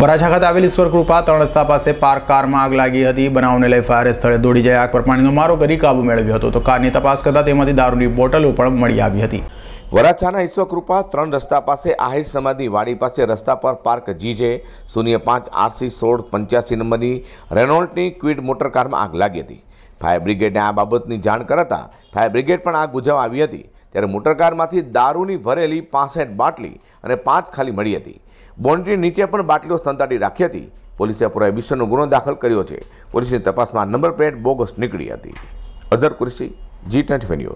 વરાછા ખાતે આવેલી ઈશ્વરકૃપા ત્રણ રસ્તા પાસે પાર્ક કારમાં આગ લાગી હતી બનાવને લઈ ફાયર સ્થળે દોડી જાય આગ પર પાણીનો મારો કરી કાબુ મેળવ્યો હતો તો કારની તપાસ કરતા તેમાંથી દારૂની બોટલો પણ મળી આવી હતી વરાછાના ઈશ્વરકૃપા ત્રણ રસ્તા પાસે આહિર સમાધિ વાડી પાસે રસ્તા પર પાર્ક જીજે શૂન્ય પાંચ આરસી સોળ પંચ્યાસી નંબરની રેનોલ્ટની ક્વિડ મોટરકારમાં આગ લાગી હતી ફાયર બ્રિગેડને આ બાબતની જાણ કરાતા ફાયર બ્રિગેડ પણ આગ બુઝાવવા આવી હતી ત્યારે મોટરકારમાંથી દારૂની ભરેલી પાસઠ બાટલી અને પાંચ ખાલી મળી હતી બોન્ડની નીચે પણ બાટલીઓ સંતાડી રાખી હતી પોલીસે પ્રોહિબિશનનો ગુનો દાખલ કર્યો છે પોલીસની તપાસમાં નંબર પ્લેટ બોગસ નીકળી હતી અઝર કુરશી જી ટ્વેન્ટી